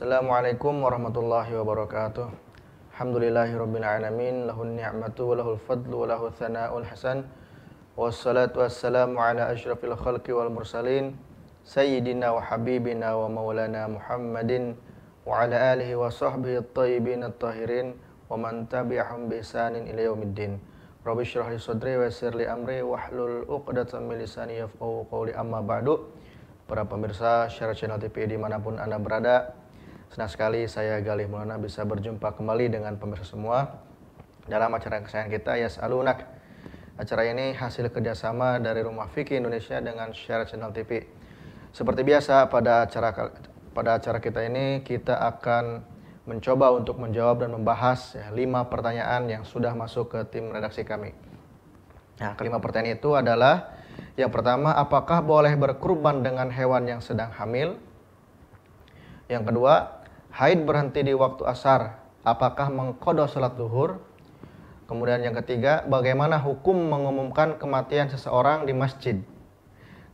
Assalamualaikum warahmatullahi wabarakatuh. Alhamdulillahi rabbil alamin, lahun ni'matu wa lahul fadlu wa lahul thana'ul hasan. Wassalatu wassalamu ala asyrafil khalqi wal mursalin sayyidina wa habibina wa maulana Muhammadin wa ala alihi wa sahbihi at-tayyibin at-tahirin wa man tabi'ahum bi ihsanin ila yaumiddin. Rabbi syrah li sadri wa yassir li amri wa hlul 'uqdatam min lisani yafqahu qawli amma ba'du. Para pemirsa Syarat Channel TV dimanapun Anda berada, Senang sekali saya Galih Mulana bisa berjumpa kembali dengan pemirsa semua dalam acara kesayangan kita Yes Alunak. Acara ini hasil kerjasama dari Rumah Fikih Indonesia dengan Share Channel TV. Seperti biasa pada acara pada acara kita ini kita akan mencoba untuk menjawab dan membahas ya, lima pertanyaan yang sudah masuk ke tim redaksi kami. Nah, kelima pertanyaan itu adalah yang pertama, apakah boleh berkurban dengan hewan yang sedang hamil? Yang kedua, haid berhenti di waktu asar, apakah mengkodok sholat duhur? Kemudian yang ketiga, bagaimana hukum mengumumkan kematian seseorang di masjid?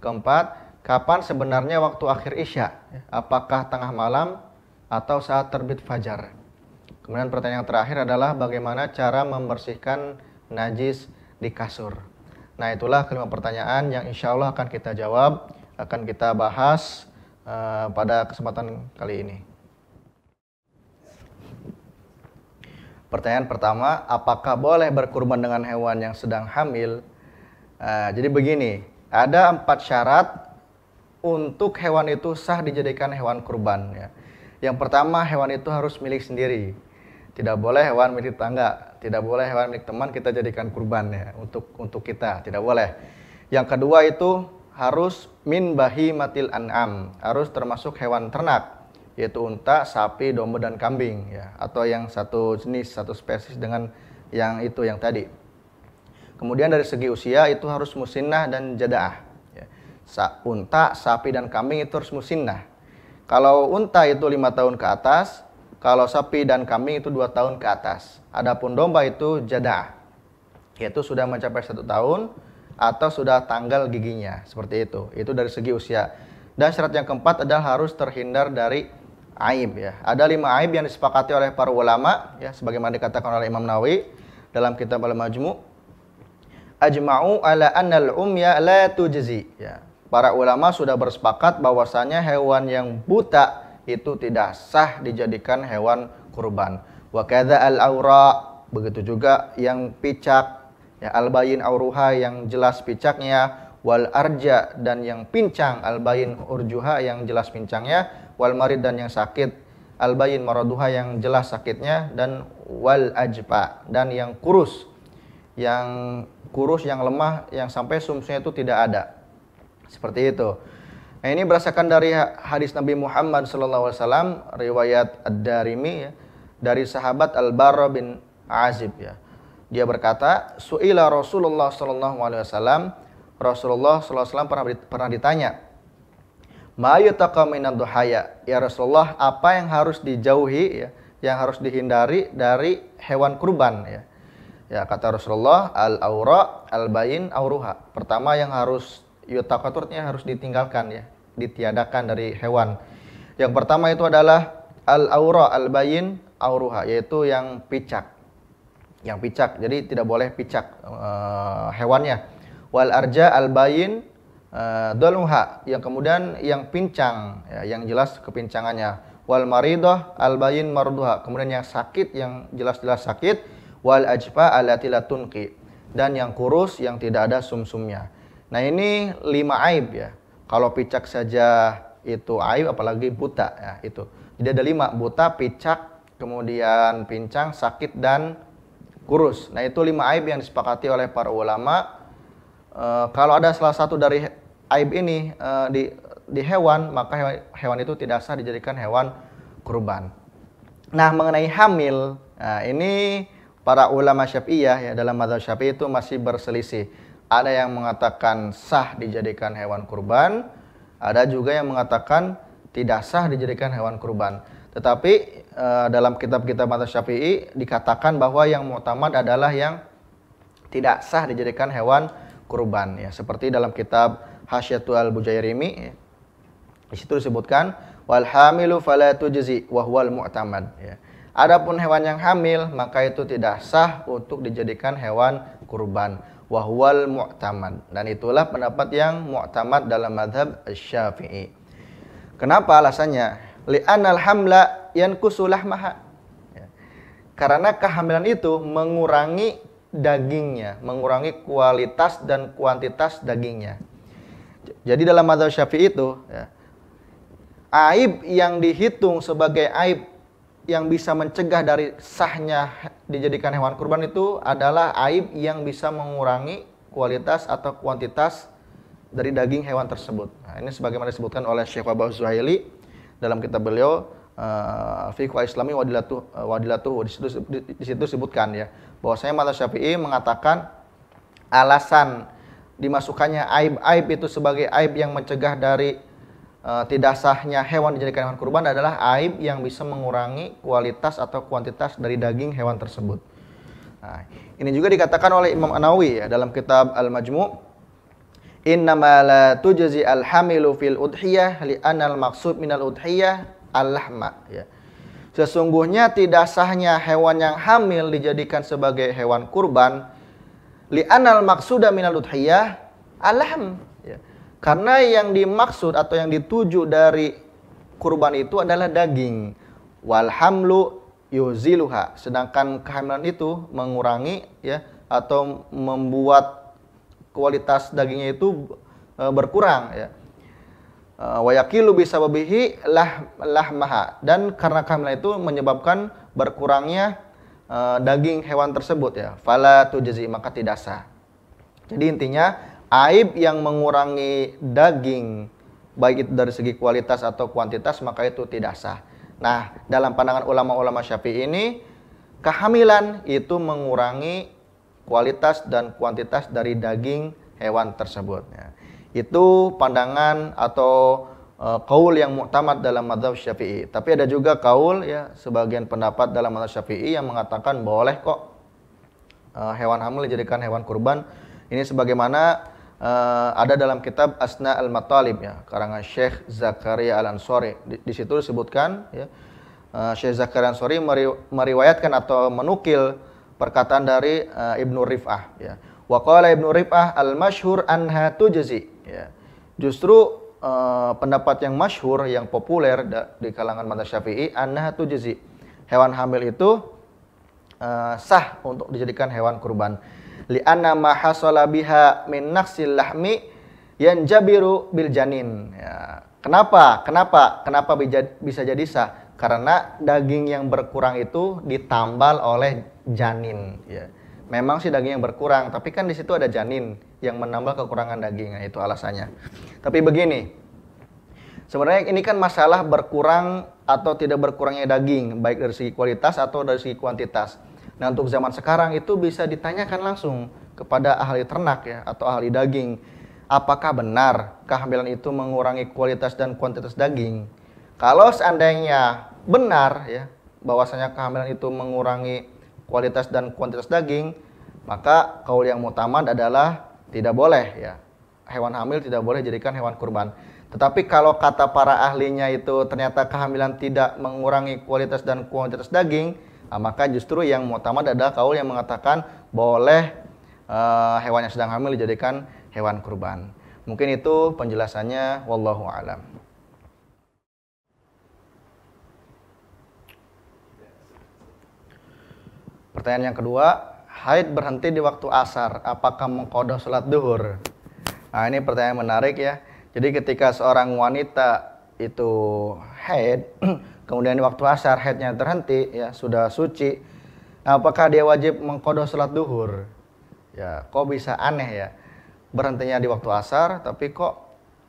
Keempat, kapan sebenarnya waktu akhir isya? Apakah tengah malam atau saat terbit fajar? Kemudian pertanyaan terakhir adalah bagaimana cara membersihkan najis di kasur? Nah itulah kelima pertanyaan yang insya Allah akan kita jawab, akan kita bahas uh, pada kesempatan kali ini. Pertanyaan pertama, apakah boleh berkurban dengan hewan yang sedang hamil? Uh, jadi begini, ada empat syarat untuk hewan itu sah dijadikan hewan kurban. Ya. Yang pertama, hewan itu harus milik sendiri. Tidak boleh hewan milik tangga, tidak boleh hewan milik teman kita jadikan kurban ya untuk untuk kita, tidak boleh. Yang kedua itu harus min bahi matil an'am, harus termasuk hewan ternak yaitu unta, sapi, domba dan kambing ya atau yang satu jenis satu spesies dengan yang itu yang tadi. Kemudian dari segi usia itu harus musinnah dan jadaah. Ya. Sa unta, sapi dan kambing itu harus musinnah. Kalau unta itu lima tahun ke atas, kalau sapi dan kambing itu dua tahun ke atas. Adapun domba itu jadaah, yaitu sudah mencapai satu tahun atau sudah tanggal giginya seperti itu. Itu dari segi usia. Dan syarat yang keempat adalah harus terhindar dari aib ya. Ada lima aib yang disepakati oleh para ulama ya sebagaimana dikatakan oleh Imam Nawawi dalam kitab Al-Majmu. Ajma'u ala annal umya la tujzi ya. Para ulama sudah bersepakat bahwasanya hewan yang buta itu tidak sah dijadikan hewan kurban. Wa kadza al-aura begitu juga yang picak ya al bayin auruha yang jelas picaknya wal arja dan yang pincang al bayin urjuha yang jelas pincangnya wal marid dan yang sakit al bayin maraduha yang jelas sakitnya dan wal ajpa dan yang kurus yang kurus yang lemah yang sampai sumsumnya itu tidak ada seperti itu nah ini berdasarkan dari hadis Nabi Muhammad SAW riwayat ad-Darimi ya, dari sahabat al barra bin Azib ya dia berkata suila Rasulullah SAW Rasulullah SAW pernah ditanya ma yutaqa ya Rasulullah apa yang harus dijauhi ya yang harus dihindari dari hewan kurban ya ya kata Rasulullah al aura al bain auruha pertama yang harus yutakaturnya harus ditinggalkan ya ditiadakan dari hewan yang pertama itu adalah al aura al bain auruha yaitu yang picak yang picak jadi tidak boleh picak uh, hewannya wal arja al bain Eh, dolmuha yang kemudian yang pincang ya, yang jelas kepincangannya wal maridah al bayin marduha kemudian yang sakit yang jelas-jelas sakit wal ajfa allati la tunqi dan yang kurus yang tidak ada sumsumnya nah ini lima aib ya kalau picak saja itu aib apalagi buta ya itu jadi ada lima buta picak kemudian pincang sakit dan kurus nah itu lima aib yang disepakati oleh para ulama e, kalau ada salah satu dari aib ini uh, di di hewan maka hewan, hewan itu tidak sah dijadikan hewan kurban. Nah mengenai hamil nah ini para ulama syafi'iyah ya dalam mazhab syafi'i itu masih berselisih. Ada yang mengatakan sah dijadikan hewan kurban, ada juga yang mengatakan tidak sah dijadikan hewan kurban. Tetapi uh, dalam kitab-kitab mazhab syafi'i dikatakan bahwa yang mu'tamad adalah yang tidak sah dijadikan hewan kurban ya seperti dalam kitab Hasyatu Al-Bujairimi di situ disebutkan wal hamilu fala tujzi wa huwal mu'tamad ya. Adapun hewan yang hamil maka itu tidak sah untuk dijadikan hewan kurban wa huwal mu'tamad dan itulah pendapat yang mu'tamad dalam madhab Syafi'i. Kenapa alasannya? anal hamla yanqusu maha. Ya. Karena kehamilan itu mengurangi dagingnya, mengurangi kualitas dan kuantitas dagingnya jadi dalam mazhab Syafi'i itu ya, aib yang dihitung sebagai aib yang bisa mencegah dari sahnya dijadikan hewan kurban itu adalah aib yang bisa mengurangi kualitas atau kuantitas dari daging hewan tersebut. Nah, ini sebagaimana disebutkan oleh Syekh Abu Zuhaili dalam kitab beliau eh, Fiqh Islami Wadilatuh eh, Wadilatu di situ, di, di situ disebutkan ya bahwasanya mata Syafi'i mengatakan alasan dimasukkannya aib-aib itu sebagai aib yang mencegah dari uh, tidak sahnya hewan dijadikan hewan kurban adalah aib yang bisa mengurangi kualitas atau kuantitas dari daging hewan tersebut. Nah, ini juga dikatakan oleh Imam Anawi ya dalam kitab Al-Majmu' Innama la tujzi al-hamilu fil udhiyah li al maksud minal udhiyah al-lahma ya. Sesungguhnya tidak sahnya hewan yang hamil dijadikan sebagai hewan kurban Li anal maksuda minal udhiyah alham ya. karena yang dimaksud atau yang dituju dari kurban itu adalah daging walhamlu yuziluha sedangkan kehamilan itu mengurangi ya atau membuat kualitas dagingnya itu e, berkurang ya e, wayakilu bisa lah lah maha dan karena kehamilan itu menyebabkan berkurangnya Eh, daging hewan tersebut ya. Fala jazi maka tidak sah. Jadi intinya aib yang mengurangi daging baik itu dari segi kualitas atau kuantitas maka itu tidak sah. Nah, dalam pandangan ulama-ulama Syafi'i ini kehamilan itu mengurangi kualitas dan kuantitas dari daging hewan tersebut. Ya. Itu pandangan atau Eh, kaul yang muktamad dalam madhab syafi'i. Tapi ada juga kaul ya sebagian pendapat dalam madhab syafi'i yang mengatakan boleh kok eh, hewan hamil dijadikan hewan kurban. Ini sebagaimana uh, ada dalam kitab Asna al-Matalib ya karangan Syekh Zakaria al-Ansori. Di, di situ disebutkan ya uh, Syekh Zakaria al-Ansori meri, meriwayatkan atau menukil perkataan dari uh, Ibnu Rif'ah ya. Wa Ibnu Rif'ah al-masyhur anha tujzi ya. Justru Eh, pendapat yang masyhur yang populer di kalangan mata Syafi'i itu jizi Hewan hamil itu uh, sah untuk dijadikan hewan kurban. anna ma hasala biha min naqsil lahmi jabiru bil janin. Ya. Kenapa? Kenapa? Kenapa bisa jadi sah? Karena daging yang berkurang itu ditambal oleh janin. Ya. Memang sih daging yang berkurang, tapi kan di situ ada janin yang menambah kekurangan daging. Nah, itu alasannya. Tapi begini, sebenarnya ini kan masalah berkurang atau tidak berkurangnya daging, baik dari segi kualitas atau dari segi kuantitas. Nah, untuk zaman sekarang itu bisa ditanyakan langsung kepada ahli ternak ya atau ahli daging, apakah benar kehamilan itu mengurangi kualitas dan kuantitas daging? Kalau seandainya benar ya bahwasanya kehamilan itu mengurangi kualitas dan kuantitas daging, maka kaul yang mutamad adalah tidak boleh ya. Hewan hamil tidak boleh jadikan hewan kurban. Tetapi kalau kata para ahlinya itu ternyata kehamilan tidak mengurangi kualitas dan kuantitas daging, nah, maka justru yang utama adalah kaul yang mengatakan boleh uh, hewan yang sedang hamil dijadikan hewan kurban. Mungkin itu penjelasannya wallahu alam. Pertanyaan yang kedua, haid berhenti di waktu asar, apakah mengkodoh sholat duhur? Nah ini pertanyaan menarik ya. Jadi ketika seorang wanita itu haid, kemudian di waktu asar haidnya terhenti, ya sudah suci, apakah dia wajib mengkodoh sholat duhur? Ya kok bisa aneh ya, berhentinya di waktu asar, tapi kok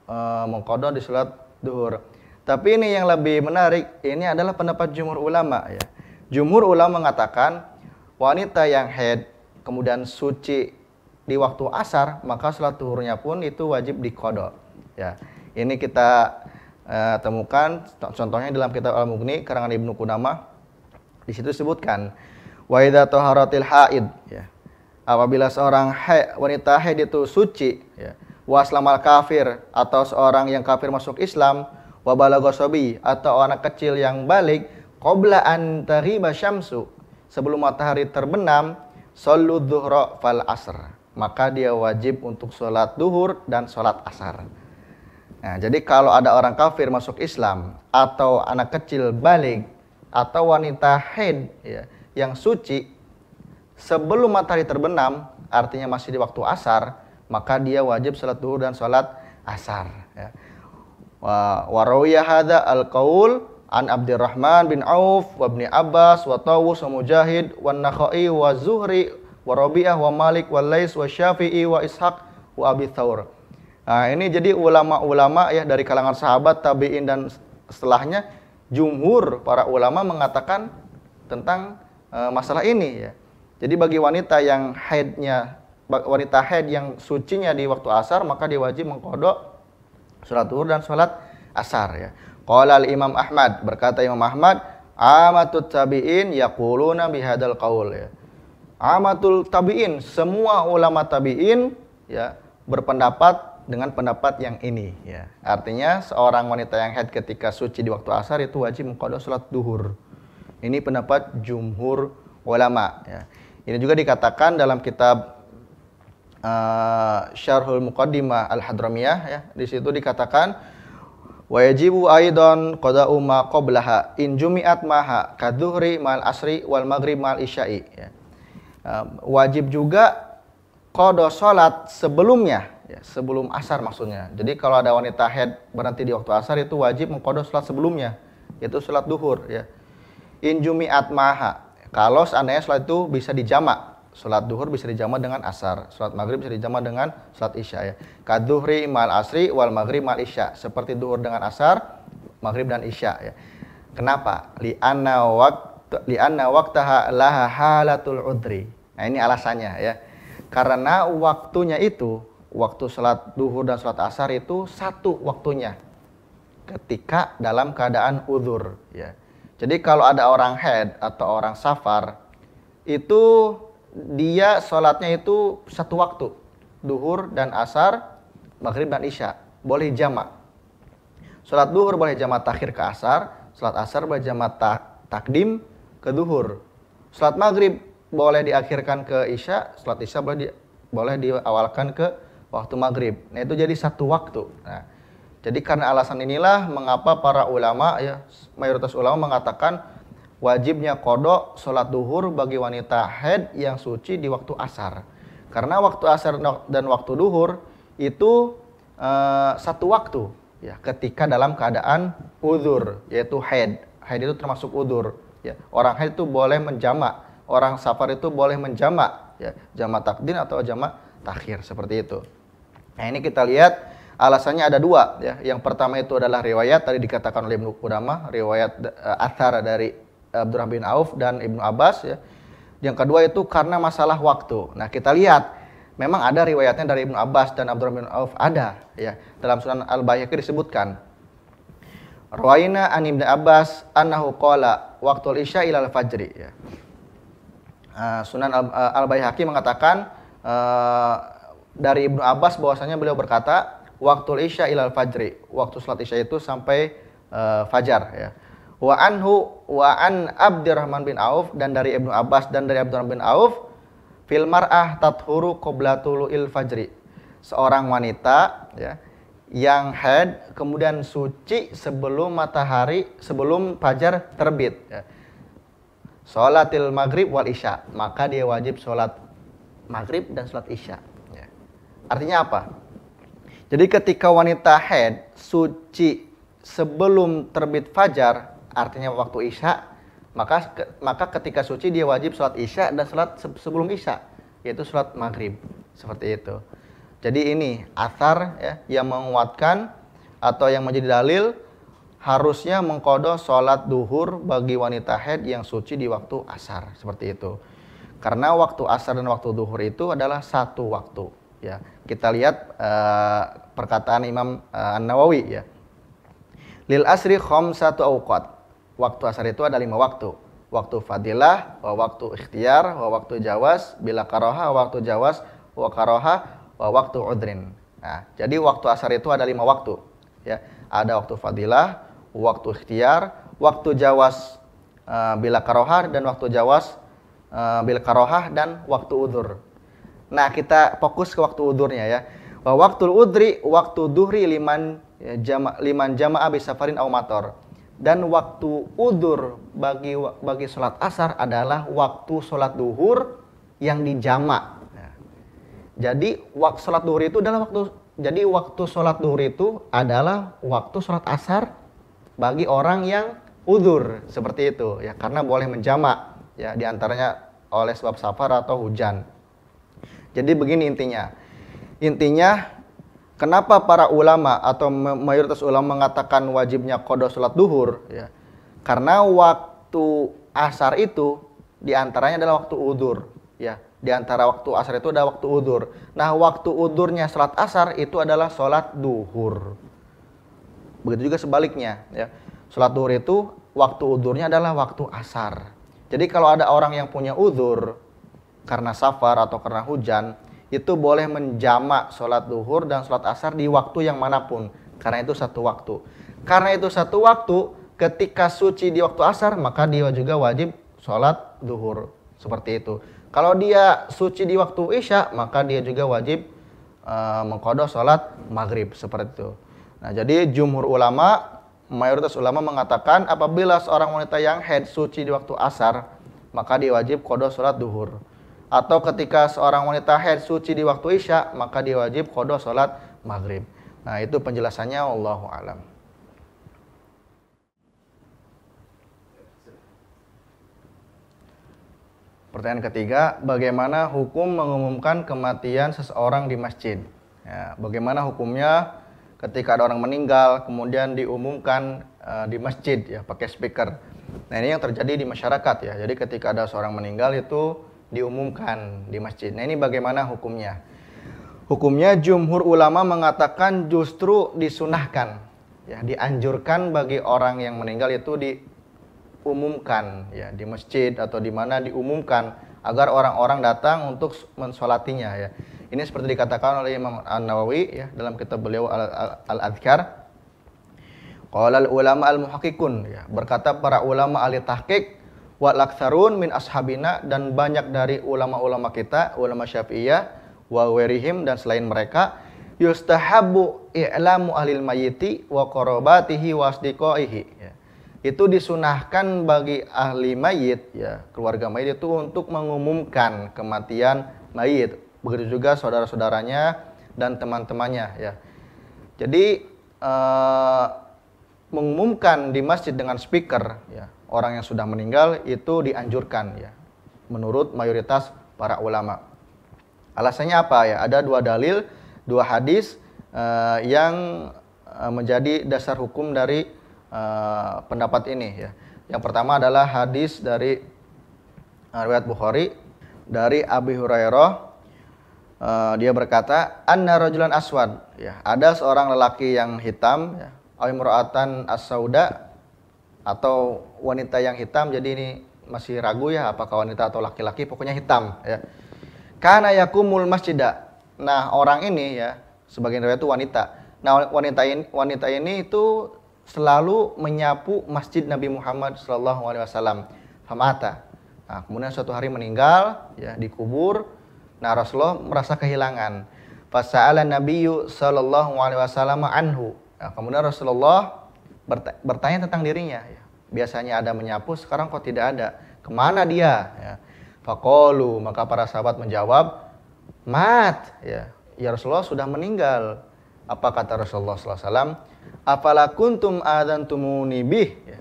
e, eh, mengkodoh di sholat duhur. Tapi ini yang lebih menarik, ini adalah pendapat jumhur ulama ya. Jumhur ulama mengatakan wanita yang haid kemudian suci di waktu asar maka sholat tuhurnya pun itu wajib dikodok ya ini kita uh, temukan contohnya dalam kitab al mughni karangan ibnu kunama di situ disebutkan wa idza haid ya apabila seorang haid, wanita haid itu suci ya waslamal kafir atau seorang yang kafir masuk Islam wa gosobi atau anak kecil yang balik qabla an syamsu sebelum matahari terbenam, solu fal asr. Maka dia wajib untuk sholat duhur dan sholat asar. Nah, jadi kalau ada orang kafir masuk Islam atau anak kecil balik atau wanita haid ya, yang suci sebelum matahari terbenam, artinya masih di waktu asar, maka dia wajib sholat duhur dan sholat asar. Ya. Wa, al kaul An Abdurrahman bin Auf wa Abbas wa Tawus wa Mujahid wa Nakhai wa Zuhri wa Rabi'ah wa Malik wa Lais wa Syafi'i wa Ishaq wa Abi Thawr. Nah, ini jadi ulama-ulama ya dari kalangan sahabat, tabi'in dan setelahnya jumhur para ulama mengatakan tentang e, masalah ini ya. Jadi bagi wanita yang haidnya wanita haid yang sucinya di waktu asar maka dia wajib mengkodok sholat duhur dan sholat asar ya. Qala al-Imam Ahmad, berkata Imam Ahmad, amatut tabi'in yaquluna bihadal qaul ya. Amatul tabi'in, semua ulama tabi'in ya berpendapat dengan pendapat yang ini ya. Artinya seorang wanita yang haid ketika suci di waktu asar itu wajib mengqada salat duhur. Ini pendapat jumhur ulama ya. Ini juga dikatakan dalam kitab uh, Syarhul Muqaddimah Al-Hadramiyah ya. Di situ dikatakan Wa yajibu aidan qada'u ma qablaha in jumi'at maha kadzuhri mal asri wal maghrib mal isya'i. Ya. uh, wajib juga qada salat sebelumnya ya, sebelum asar maksudnya. Jadi kalau ada wanita head berhenti di waktu asar itu wajib mengqada salat sebelumnya yaitu salat duhur ya. In jumi'at maha. Kalau seandainya salat itu bisa dijamak Sholat duhur bisa dijama dengan asar. Sholat maghrib bisa dijama dengan sholat isya ya. Kaduhri mal asri wal maghrib mal isya. Seperti duhur dengan asar, maghrib dan isya ya. Kenapa? anna waktu li'anna waktaha laha halatul udri. Nah ini alasannya ya. Karena waktunya itu, waktu sholat duhur dan sholat asar itu satu waktunya. Ketika dalam keadaan udur ya. Jadi kalau ada orang head atau orang safar, itu dia sholatnya itu satu waktu duhur dan asar maghrib dan isya boleh jamak sholat duhur boleh jamak takhir ke asar sholat asar boleh jamak ta takdim ke duhur sholat maghrib boleh diakhirkan ke isya sholat isya boleh di boleh diawalkan ke waktu maghrib nah itu jadi satu waktu nah jadi karena alasan inilah mengapa para ulama ya mayoritas ulama mengatakan wajibnya kodok sholat duhur bagi wanita head yang suci di waktu asar. Karena waktu asar dan waktu duhur itu uh, satu waktu ya ketika dalam keadaan udur yaitu head, head itu termasuk udur ya. Orang head itu boleh menjamak, orang safar itu boleh menjamak ya, jamak takdin atau jamak takhir seperti itu. Nah, ini kita lihat alasannya ada dua ya. Yang pertama itu adalah riwayat tadi dikatakan oleh Ibnu Qudamah, riwayat uh, athar dari Abdurrahman bin Auf dan Ibnu Abbas ya. Yang kedua itu karena masalah waktu. Nah, kita lihat memang ada riwayatnya dari Ibnu Abbas dan Abdurrahman bin Auf ada ya. Dalam Sunan Al-Baihaqi disebutkan Ruwaina an Ibnu Abbas annahu qala waqtul isya ilal fajri ya. Uh, Sunan eh, Al-Baihaqi mengatakan uh, dari Ibnu Abbas bahwasanya beliau berkata waktu isya ilal fajri, waktu salat isya itu sampai uh, fajar ya wa anhu wa an Abdurrahman bin Auf dan dari Ibnu Abbas dan dari Abdurrahman bin Auf fil mar'ah tathuru qoblatul il fajri. Seorang wanita ya yang head kemudian suci sebelum matahari sebelum fajar terbit ya. Salatil maghrib wal isya maka dia wajib salat maghrib dan salat isya ya. artinya apa jadi ketika wanita head suci sebelum terbit fajar artinya waktu isya maka ke, maka ketika suci dia wajib sholat isya dan sholat se sebelum isya yaitu sholat maghrib seperti itu jadi ini asar ya, yang menguatkan atau yang menjadi dalil harusnya mengkodo sholat duhur bagi wanita haid yang suci di waktu asar seperti itu karena waktu asar dan waktu duhur itu adalah satu waktu ya kita lihat uh, perkataan Imam uh, eh, An Nawawi ya lil asri khom satu awqat waktu asar itu ada lima waktu. Waktu fadilah, wa waktu ikhtiar, wa waktu jawas, bila karoha, waktu jawas, wa karoha, wa waktu udrin. Nah, jadi waktu asar itu ada lima waktu. Ya, ada waktu fadilah, waktu ikhtiar, waktu jawas uh, bila karoha dan waktu jawas uh, bila karoha dan waktu udur. Nah, kita fokus ke waktu udurnya ya. Waktu udri, waktu duhri liman ya, jama, liman jamaah bisafarin au mator dan waktu udur bagi bagi sholat asar adalah waktu sholat duhur yang dijamak. Nah, jadi waktu sholat duhur itu adalah waktu jadi waktu sholat duhur itu adalah waktu sholat asar bagi orang yang udur seperti itu ya karena boleh menjamak ya diantaranya oleh sebab safar atau hujan. Jadi begini intinya. Intinya Kenapa para ulama atau mayoritas ulama mengatakan wajibnya kodok sholat duhur? Ya. Karena waktu asar itu diantaranya adalah waktu udur. Ya. Di antara waktu asar itu ada waktu udur. Nah waktu udurnya sholat asar itu adalah sholat duhur. Begitu juga sebaliknya. Ya. Sholat duhur itu waktu udurnya adalah waktu asar. Jadi kalau ada orang yang punya udur karena safar atau karena hujan, itu boleh menjamak sholat duhur dan sholat asar di waktu yang manapun karena itu satu waktu karena itu satu waktu ketika suci di waktu asar maka dia juga wajib sholat duhur seperti itu kalau dia suci di waktu isya maka dia juga wajib uh, eh, mengkodoh sholat maghrib seperti itu nah jadi jumhur ulama mayoritas ulama mengatakan apabila seorang wanita yang head suci di waktu asar maka dia wajib kodoh sholat duhur atau ketika seorang wanita haid suci di waktu isya maka dia wajib kodo sholat maghrib nah itu penjelasannya Allah alam pertanyaan ketiga bagaimana hukum mengumumkan kematian seseorang di masjid ya, bagaimana hukumnya ketika ada orang meninggal kemudian diumumkan uh, di masjid ya pakai speaker nah ini yang terjadi di masyarakat ya jadi ketika ada seorang meninggal itu diumumkan di masjid. Nah, ini bagaimana hukumnya? Hukumnya jumhur ulama mengatakan justru disunahkan. Ya, dianjurkan bagi orang yang meninggal itu diumumkan ya di masjid atau di mana diumumkan agar orang-orang datang untuk mensolatinya ya. Ini seperti dikatakan oleh Imam An-Nawawi ya dalam kitab beliau Al-Adhkar. -Al Qala al ulama al muhakkikun ya, berkata para ulama ahli tahqiq wal aktsarun min ashabina dan banyak dari ulama-ulama kita, ulama Syafi'iyah wa werihim dan selain mereka yustahabu i'lamu ahlil mayiti wa qarabatihi wa asdiqaihi ya. Itu disunahkan bagi ahli mayit ya, keluarga mayit itu untuk mengumumkan kematian mayit. Begitu juga saudara-saudaranya dan teman-temannya ya. Jadi uh, mengumumkan di masjid dengan speaker ya orang yang sudah meninggal itu dianjurkan ya menurut mayoritas para ulama. Alasannya apa ya? Ada dua dalil, dua hadis uh, yang uh, menjadi dasar hukum dari uh, pendapat ini ya. Yang pertama adalah hadis dari riwayat Bukhari dari Abi Hurairah uh, dia berkata anna rajulan aswad ya ada seorang lelaki yang hitam ya, imra'atan as-sauda atau wanita yang hitam jadi ini masih ragu ya apakah wanita atau laki-laki pokoknya hitam ya karena yakumul masjidah nah orang ini ya sebagian dari itu wanita nah wanita ini wanita ini itu selalu menyapu masjid Nabi Muhammad Shallallahu Alaihi Wasallam famata nah, kemudian suatu hari meninggal ya dikubur nah Rasulullah merasa kehilangan fasala Nabiyyu Shallallahu Alaihi Wasallam anhu nah, kemudian Rasulullah bertanya tentang dirinya. Ya, biasanya ada menyapu, sekarang kok tidak ada. Kemana dia? Ya. Fakolu, maka para sahabat menjawab, mat. Ya, ya Rasulullah sudah meninggal. Apa kata Rasulullah SAW? Apala kuntum adan tumuni Ya.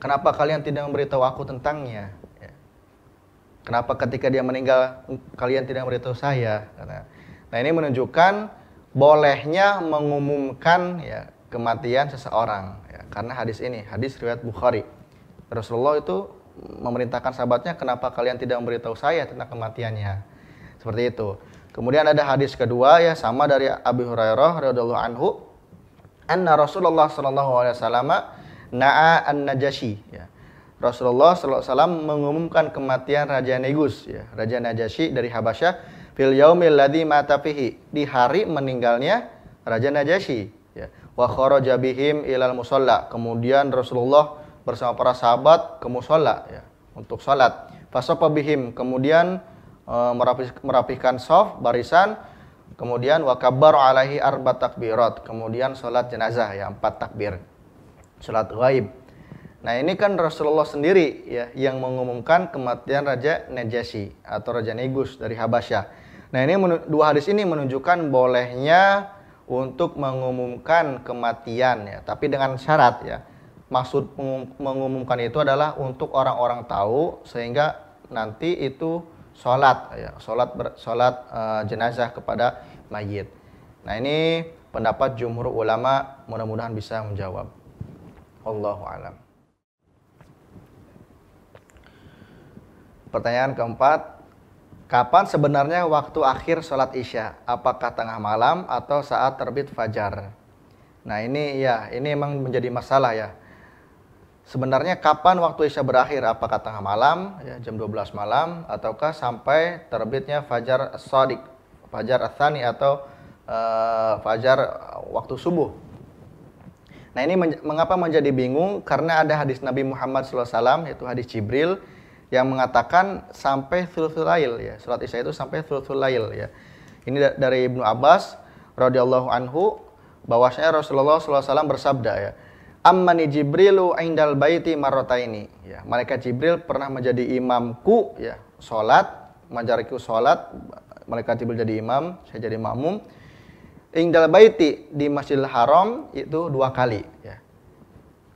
Kenapa kalian tidak memberitahu aku tentangnya? Ya. Kenapa ketika dia meninggal kalian tidak memberitahu saya? Nah ini menunjukkan bolehnya mengumumkan ya kematian seseorang ya, karena hadis ini hadis riwayat Bukhari Rasulullah itu memerintahkan sahabatnya kenapa kalian tidak memberitahu saya tentang kematiannya seperti itu kemudian ada hadis kedua ya sama dari abu Hurairah radhiallahu anhu anna Rasulullah shallallahu alaihi wasallam na'a an najashi ya. Rasulullah sallallahu alaihi wasallam mengumumkan kematian Raja Negus ya, Raja Najasyi dari Habasyah fil yaumil ladhi matafihi, di hari meninggalnya Raja Najasyi wa kharaja bihim ilal musalla. Kemudian Rasulullah bersama para sahabat ke musalla ya, untuk salat. Fasofa bihim, kemudian e, merapikan merapihkan saf barisan kemudian wa kabbar alaihi arba takbirat kemudian salat jenazah ya empat takbir salat gaib nah ini kan Rasulullah sendiri ya yang mengumumkan kematian Raja Najasyi atau Raja Negus dari Habasyah nah ini dua hadis ini menunjukkan bolehnya untuk mengumumkan kematian ya, tapi dengan syarat ya. Maksud mengumumkan itu adalah untuk orang-orang tahu sehingga nanti itu sholat ya, sholat sholat uh, jenazah kepada mayit. Nah ini pendapat jumhur ulama mudah-mudahan bisa menjawab. Allahu alam. Pertanyaan keempat, Kapan sebenarnya waktu akhir sholat isya? Apakah tengah malam atau saat terbit fajar? Nah ini ya, ini memang menjadi masalah ya. Sebenarnya kapan waktu isya berakhir? Apakah tengah malam, ya, jam 12 malam, ataukah sampai terbitnya fajar sodik, fajar athani atau uh, fajar waktu subuh? Nah ini men mengapa menjadi bingung? Karena ada hadis Nabi Muhammad SAW, yaitu hadis Jibril, yang mengatakan sampai thulthul lail ya. surat Isya itu sampai thulthul lail ya. Ini dari Ibnu Abbas radhiyallahu anhu bahwasanya Rasulullah SAW bersabda ya. Ammani Jibrilu indal baiti ini Ya, mereka Jibril pernah menjadi imamku ya, salat, mengajariku salat, mereka Jibril jadi imam, saya jadi makmum. Indal baiti di Masjidil Haram itu dua kali ya.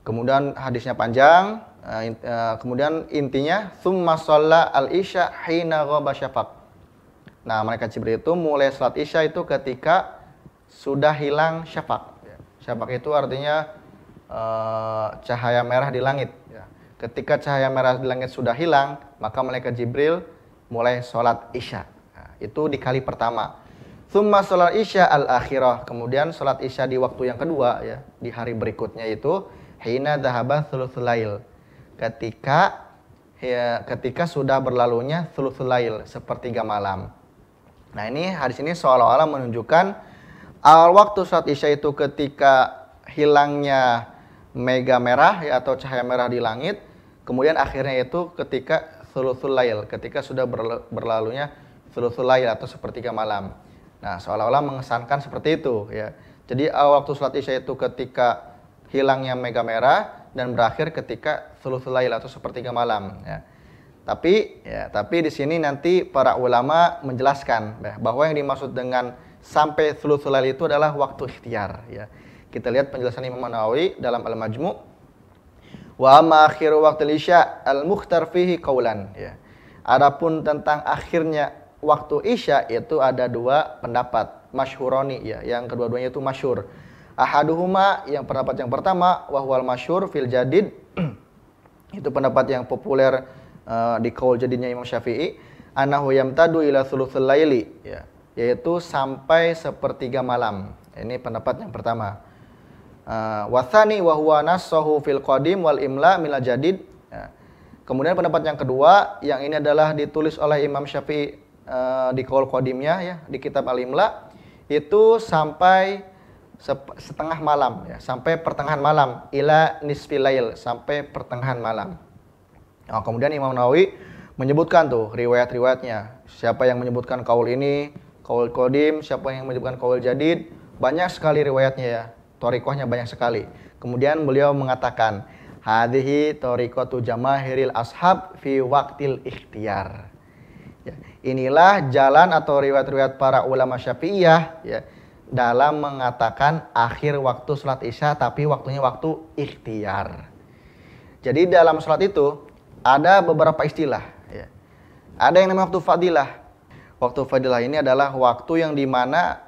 Kemudian hadisnya panjang, Eh, eh, kemudian intinya summa sholla al isya hina ghaba syafaq. Nah, mereka Jibril itu mulai salat isya itu ketika sudah hilang syafaq. Syafaq itu artinya uh, cahaya merah di langit. Ya. Ketika cahaya merah di langit sudah hilang, maka mereka Jibril mulai sholat isya. Nah, itu di kali pertama. Summa sholat isya al akhirah. Kemudian sholat isya di waktu yang kedua ya, di hari berikutnya itu hina dahaba thuluthulail ketika ya ketika sudah berlalunya lail sepertiga malam. Nah, ini hadis ini seolah-olah menunjukkan awal waktu saat Isya itu ketika hilangnya mega merah ya, atau cahaya merah di langit, kemudian akhirnya itu ketika lail, ketika sudah berlalunya lail atau sepertiga malam. Nah, seolah-olah mengesankan seperti itu ya. Jadi awal waktu sholat Isya itu ketika hilangnya mega merah, dan berakhir ketika seluruh lail atau sepertiga malam ya. Tapi ya, tapi di sini nanti para ulama menjelaskan ya, bahwa yang dimaksud dengan sampai seluruh lail itu adalah waktu ikhtiar ya. Kita lihat penjelasan Imam Nawawi dalam Al-Majmu' wa ma akhir waktu isya al-mukhtar fihi kaulan. ya. Adapun tentang akhirnya waktu isya itu ada dua pendapat masyhuroni ya yang kedua-duanya itu masyhur Ahaduhuma yang pendapat yang pertama wahwal masyur fil jadid itu pendapat yang populer uh, di kaul jadinya Imam Syafi'i anahu yamtadu ila sulusul laili ya yaitu sampai sepertiga malam. Ini pendapat yang pertama. Uh, eh, wasani wahwa nasahu fil qadim wal imla mila jadid. Ya. Kemudian pendapat yang kedua, yang ini adalah ditulis oleh Imam Syafi'i uh, di kaul Qadimnya ya, di kitab Al Imla itu sampai setengah malam ya, sampai pertengahan malam ila nisfilail sampai pertengahan malam. Nah, kemudian Imam Nawawi menyebutkan tuh riwayat-riwayatnya. Siapa yang menyebutkan kaul ini, kaul kodim, siapa yang menyebutkan kaul jadid, banyak sekali riwayatnya ya. Torikohnya banyak sekali. Kemudian beliau mengatakan, Hadihi torikotu jamahiril ashab fi waktil ikhtiar. Ya, inilah jalan atau riwayat-riwayat para ulama syafi'iyah ya, dalam mengatakan akhir waktu sholat isya tapi waktunya waktu ikhtiar. Jadi dalam sholat itu ada beberapa istilah. Ya. Ada yang namanya waktu fadilah. Waktu fadilah ini adalah waktu yang dimana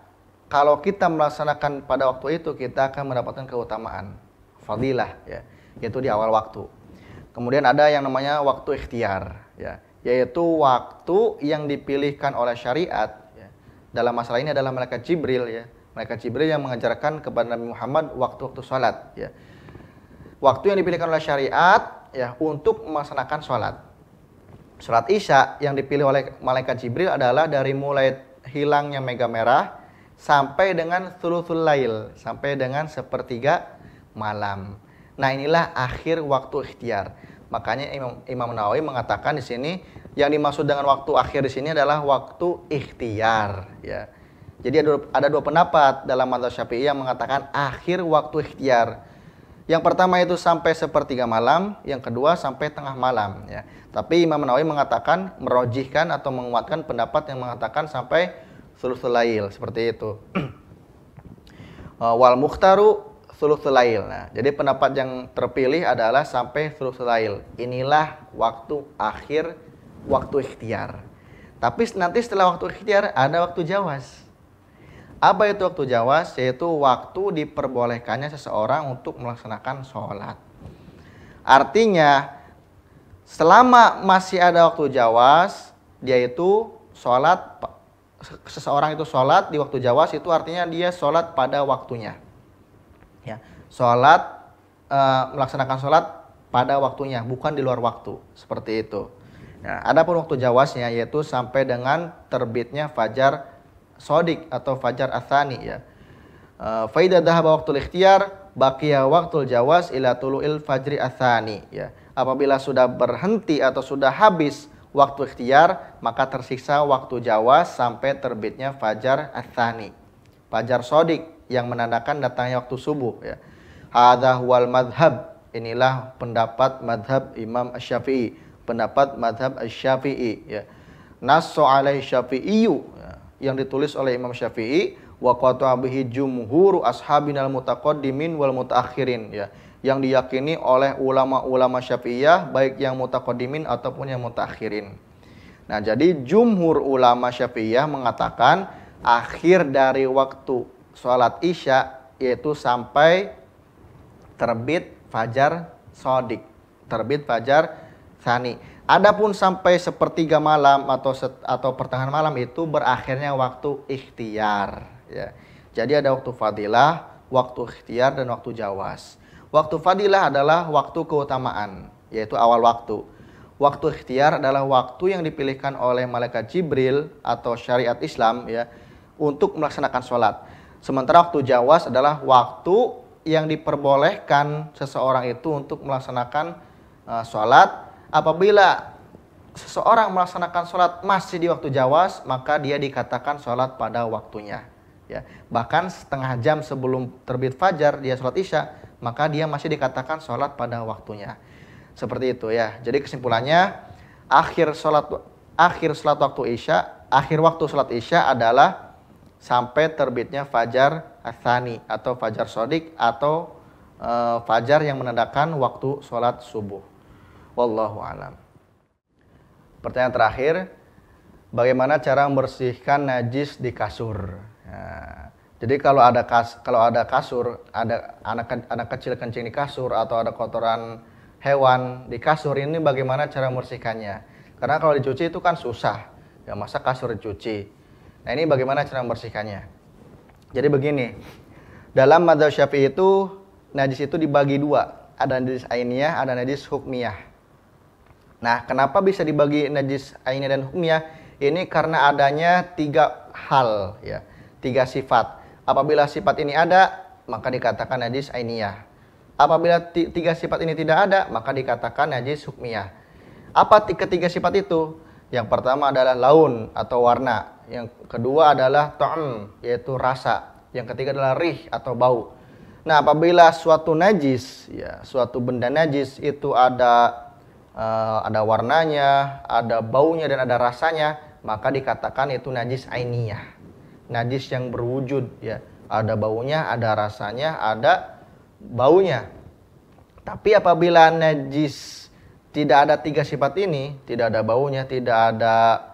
kalau kita melaksanakan pada waktu itu kita akan mendapatkan keutamaan fadilah ya yaitu di awal waktu. Kemudian ada yang namanya waktu ikhtiar ya yaitu waktu yang dipilihkan oleh syariat dalam masalah ini adalah malaikat Jibril ya. Malaikat Jibril yang mengajarkan kepada Nabi Muhammad waktu-waktu salat ya. Waktu yang dipilihkan oleh syariat ya untuk melaksanakan salat. Salat Isya yang dipilih oleh malaikat Jibril adalah dari mulai hilangnya mega merah sampai dengan thuluthul lail, sampai dengan sepertiga malam. Nah, inilah akhir waktu ikhtiar. Makanya Imam, Imam Nawawi mengatakan di sini yang dimaksud dengan waktu akhir di sini adalah waktu ikhtiar ya. Jadi ada, ada dua pendapat dalam mata Syafi'i yang mengatakan akhir waktu ikhtiar. Yang pertama itu sampai sepertiga malam, yang kedua sampai tengah malam ya. Tapi Imam Nawawi mengatakan merojihkan atau menguatkan pendapat yang mengatakan sampai sulusul lail seperti itu. Eh, wal muhtaru sulusul lail. Nah, jadi pendapat yang terpilih adalah sampai sulusul lail. Inilah waktu akhir waktu ikhtiar. Tapi nanti setelah waktu ikhtiar ada waktu jawas. Apa itu waktu jawas? Yaitu waktu diperbolehkannya seseorang untuk melaksanakan sholat. Artinya, selama masih ada waktu jawas, dia itu sholat, seseorang itu sholat di waktu jawas itu artinya dia sholat pada waktunya. Ya, sholat, e, melaksanakan sholat pada waktunya, bukan di luar waktu. Seperti itu. Nah, Ada pun waktu jawasnya yaitu sampai dengan terbitnya fajar sodik atau fajar athani ya. Eh, Faidah dah dahaba waktu ikhtiar bakiya waktu jawas ila tulu'il fajri athani ya. Apabila sudah berhenti atau sudah habis waktu ikhtiar maka tersiksa waktu jawas sampai terbitnya fajar athani. Fajar sodik yang menandakan datangnya waktu subuh ya. Hadha wal madhab inilah pendapat madhab Imam Syafi'i pendapat madhab Syafi'i ya. Nasso alaihi Syafi'iyu ya. yang ditulis oleh Imam Syafi'i wa qata'a jumhur ashabin al mutaqaddimin wal mutaakhirin ya yang diyakini oleh ulama-ulama Syafi'iyah baik yang mutaqaddimin ataupun yang mutaakhirin. Nah, jadi jumhur ulama Syafi'iyah mengatakan akhir dari waktu sholat Isya yaitu sampai terbit fajar sodik. Terbit fajar Sani. Adapun sampai sepertiga malam atau set, atau pertengahan malam itu berakhirnya waktu ikhtiar. Ya. Jadi ada waktu fadilah, waktu ikhtiar dan waktu jawas. Waktu fadilah adalah waktu keutamaan, yaitu awal waktu. Waktu ikhtiar adalah waktu yang dipilihkan oleh malaikat Jibril atau syariat Islam ya untuk melaksanakan sholat. Sementara waktu jawas adalah waktu yang diperbolehkan seseorang itu untuk melaksanakan uh, sholat apabila seseorang melaksanakan sholat masih di waktu jawas, maka dia dikatakan sholat pada waktunya. Ya, bahkan setengah jam sebelum terbit fajar dia sholat isya, maka dia masih dikatakan sholat pada waktunya. Seperti itu ya. Jadi kesimpulannya, akhir sholat akhir sholat waktu isya, akhir waktu sholat isya adalah sampai terbitnya fajar athani atau fajar sodik atau e, fajar yang menandakan waktu sholat subuh. Wallahu alam. Pertanyaan terakhir, bagaimana cara membersihkan najis di kasur? Ya. jadi kalau ada kas, kalau ada kasur, ada anak anak kecil kencing di kasur atau ada kotoran hewan di kasur ini bagaimana cara membersihkannya? Karena kalau dicuci itu kan susah. Ya masa kasur dicuci. Nah, ini bagaimana cara membersihkannya? Jadi begini, dalam mazhab syafi'i itu najis itu dibagi dua, ada najis ainiyah, ada najis hukmiyah. Nah, kenapa bisa dibagi najis ainiyah dan hukmiyah? Ini karena adanya tiga hal ya, tiga sifat. Apabila sifat ini ada, maka dikatakan najis ainiyah. Apabila tiga sifat ini tidak ada, maka dikatakan najis hukmiyah. Apa ketiga sifat itu? Yang pertama adalah laun atau warna. Yang kedua adalah ta'am, yaitu rasa. Yang ketiga adalah rih atau bau. Nah, apabila suatu najis, ya, suatu benda najis itu ada Eh, ada warnanya, ada baunya dan ada rasanya, maka dikatakan itu najis ainiyah. Najis yang berwujud ya. Ada baunya, ada rasanya, ada baunya. Tapi apabila najis tidak ada tiga sifat ini, tidak ada baunya, tidak ada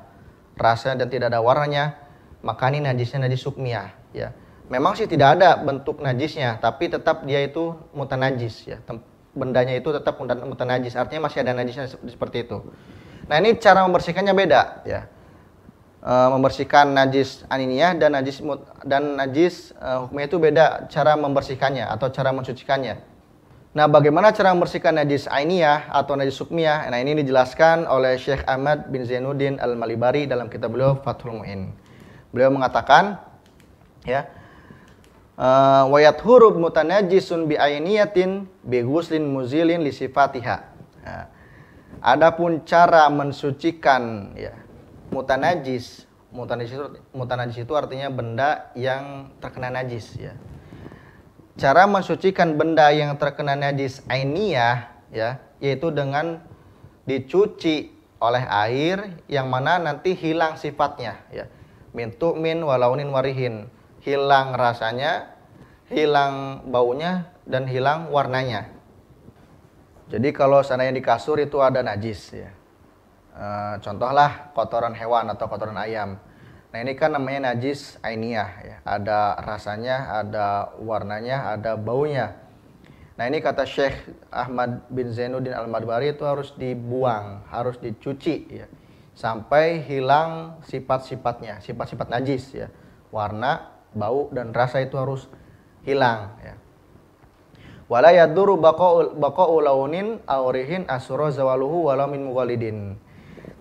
rasanya dan tidak ada warnanya, maka ini najisnya najis sukmiyah ya. Memang sih tidak ada bentuk najisnya, tapi tetap dia itu mutanajis ya, bendanya itu tetap najis artinya masih ada najisnya seperti itu nah ini cara membersihkannya beda ya e, membersihkan najis aniniyah dan najis dan najis e, hukumnya itu beda cara membersihkannya atau cara mensucikannya Nah, bagaimana cara membersihkan najis ainiyah atau najis sukmiyah? Nah, ini dijelaskan oleh Syekh Ahmad bin Zainuddin Al-Malibari dalam kitab beliau Fathul Mu'in. Beliau mengatakan, ya, Eh, wayat huruf mutanajisun bi ainiyatin bi guslin muzilin li sifatiha. Ya. adapun cara mensucikan ya mutanajis, mutanajis itu mutanajis itu artinya benda yang terkena najis ya. Cara mensucikan benda yang terkena najis ainiyah ya, yaitu dengan dicuci oleh air yang mana nanti hilang sifatnya ya. Min tu'min walaunin warihin hilang rasanya, hilang baunya, dan hilang warnanya. Jadi kalau seandainya di kasur itu ada najis ya. E, contohlah kotoran hewan atau kotoran ayam. Nah ini kan namanya najis ainiyah ya. Ada rasanya, ada warnanya, ada baunya. Nah ini kata Syekh Ahmad bin Zainuddin Al-Madbari itu harus dibuang, harus dicuci ya. Sampai hilang sifat-sifatnya, sifat-sifat najis ya. Warna, bau dan rasa itu harus hilang ya. Wala yaduru baqa'u aurihin asura zawaluhu walau min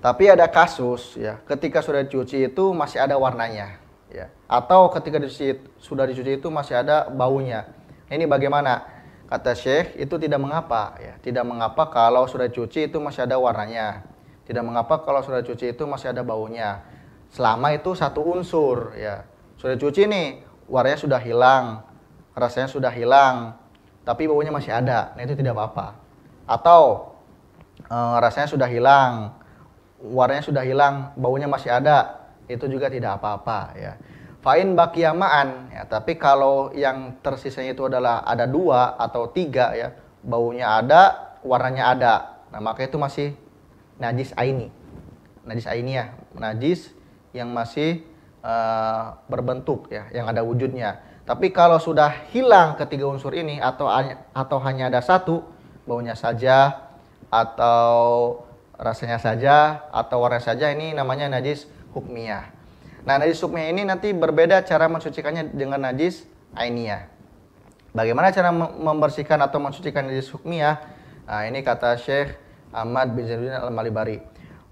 Tapi ada kasus ya, ketika sudah dicuci itu masih ada warnanya ya. Atau ketika dicuci, sudah dicuci itu masih ada baunya. Ini bagaimana? Kata Syekh, itu tidak mengapa ya. Tidak mengapa kalau sudah cuci itu masih ada warnanya. Tidak mengapa kalau sudah cuci itu masih ada baunya. Selama itu satu unsur ya. Sudah cuci nih, warnanya sudah hilang, rasanya sudah hilang, tapi baunya masih ada. Nah, itu tidak apa-apa. Atau e, rasanya sudah hilang, warnanya sudah hilang, baunya masih ada, itu juga tidak apa-apa ya. Fain bakiyamaan ya, tapi kalau yang tersisanya itu adalah ada dua atau tiga ya, baunya ada, warnanya ada. Nah, maka itu masih najis aini. Najis aini ya, najis yang masih Eh, berbentuk ya yang ada wujudnya. Tapi kalau sudah hilang ketiga unsur ini atau atau hanya ada satu baunya saja atau rasanya saja atau warna saja ini namanya najis hukmiyah. Nah najis hukmiyah ini nanti berbeda cara mensucikannya dengan najis ainiyah. Bagaimana cara membersihkan atau mensucikan najis hukmiyah? Nah, ini kata Syekh Ahmad bin Zainuddin Al-Malibari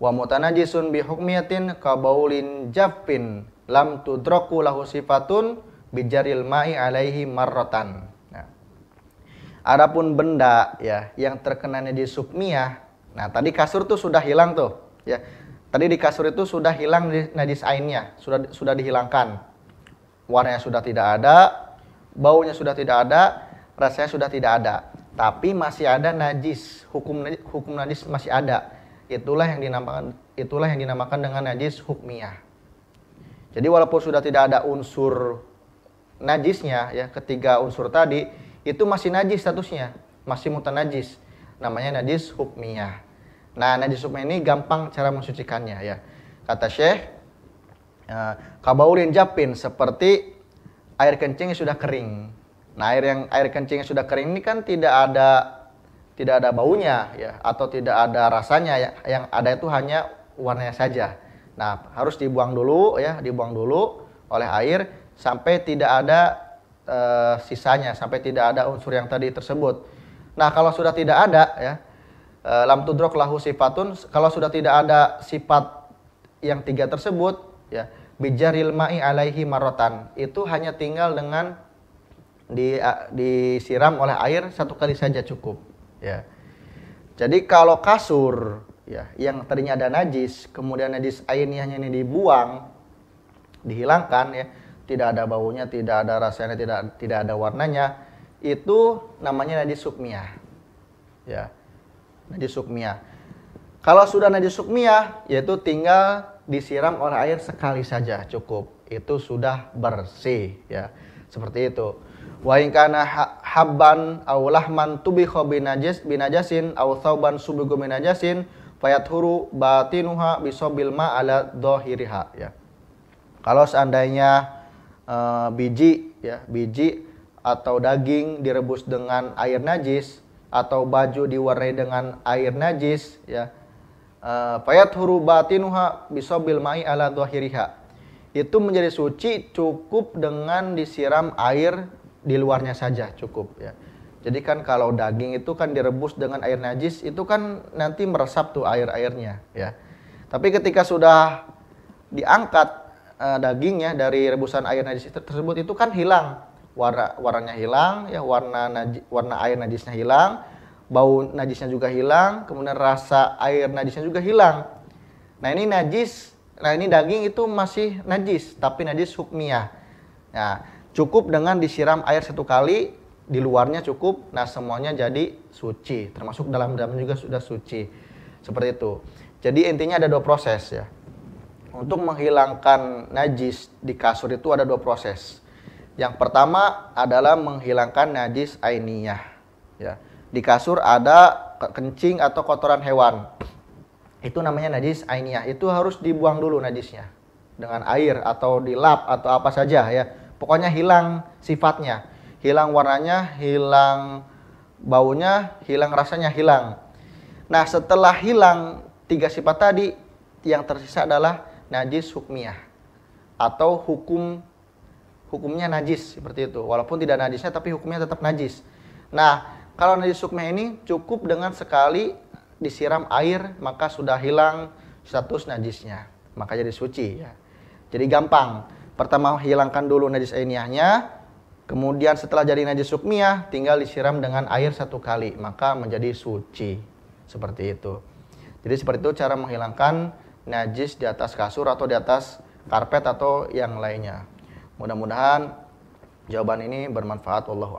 wa mutanajisun bi hukmiyatin kabaulin jaffin lam tudroku lahu sifatun bijaril ma'i alaihi marrotan. Nah. Adapun benda ya yang terkenanya di sukmiyah. Nah, tadi kasur tuh sudah hilang tuh, ya. Tadi di kasur itu sudah hilang najis ainnya, sudah sudah dihilangkan. Warnanya sudah tidak ada, baunya sudah tidak ada, rasanya sudah tidak ada. Tapi masih ada najis, hukum hukum najis masih ada. Itulah yang dinamakan itulah yang dinamakan dengan najis hukmiyah. Jadi walaupun sudah tidak ada unsur najisnya ya ketiga unsur tadi itu masih najis statusnya, masih mutan najis Namanya najis hukmiyah. Nah, najis hukmiyah ini gampang cara mensucikannya ya. Kata Syekh eh, kabaulin japin seperti air kencing yang sudah kering. Nah, air yang air kencing yang sudah kering ini kan tidak ada tidak ada baunya ya atau tidak ada rasanya ya. Yang ada itu hanya warnanya saja. Nah, harus dibuang dulu ya, dibuang dulu oleh air sampai tidak ada e, sisanya, sampai tidak ada unsur yang tadi tersebut. Nah, kalau sudah tidak ada ya, e, lam tudrok lahu sifatun, kalau sudah tidak ada sifat yang tiga tersebut ya, bijaril ma'i alaihi marotan, itu hanya tinggal dengan di, a, eh, disiram oleh air satu kali saja cukup ya. Jadi kalau kasur ya yang tadinya ada najis kemudian najis ainnya ini dibuang dihilangkan ya tidak ada baunya tidak ada rasanya tidak tidak ada warnanya itu namanya najis sukmiyah ya najis sukmiyah kalau sudah najis sukmiyah yaitu tinggal disiram oleh air sekali saja cukup itu sudah bersih ya seperti itu wa in kana habban aw lahman najis binajasin aw thauban subigu najasin huru batinuha bisa bilma ala dohiriha ya. Kalau seandainya uh, biji ya, biji atau daging direbus dengan air najis atau baju diwarnai dengan air najis ya. Uh, eh, fayathuru batinuha bisa bilmai ala dohiriha. Itu menjadi suci cukup dengan disiram air di luarnya saja cukup ya jadi kan kalau daging itu kan direbus dengan air najis itu kan nanti meresap tuh air-airnya ya. Tapi ketika sudah diangkat e, dagingnya dari rebusan air najis tersebut itu kan hilang warna warnanya hilang ya warna naji, warna air najisnya hilang, bau najisnya juga hilang, kemudian rasa air najisnya juga hilang. Nah, ini najis, nah ini daging itu masih najis tapi najis hukmiyah. Nah, cukup dengan disiram air satu kali di luarnya cukup, nah semuanya jadi suci, termasuk dalam dalam juga sudah suci. Seperti itu. Jadi intinya ada dua proses ya. Untuk menghilangkan najis di kasur itu ada dua proses. Yang pertama adalah menghilangkan najis ainiyah. Ya. Di kasur ada kencing atau kotoran hewan. Itu namanya najis ainiyah. Itu harus dibuang dulu najisnya dengan air atau dilap atau apa saja ya. Pokoknya hilang sifatnya hilang warnanya, hilang baunya, hilang rasanya, hilang. Nah, setelah hilang tiga sifat tadi, yang tersisa adalah najis hukmiyah atau hukum hukumnya najis seperti itu. Walaupun tidak najisnya tapi hukumnya tetap najis. Nah, kalau najis hukmiyah ini cukup dengan sekali disiram air maka sudah hilang status najisnya. Maka jadi suci ya. Jadi gampang. Pertama hilangkan dulu najis ainiahnya. Kemudian setelah jadi najis sukmiyah tinggal disiram dengan air satu kali maka menjadi suci. Seperti itu. Jadi seperti itu cara menghilangkan najis di atas kasur atau di atas karpet atau yang lainnya. Mudah-mudahan jawaban ini bermanfaat wallahu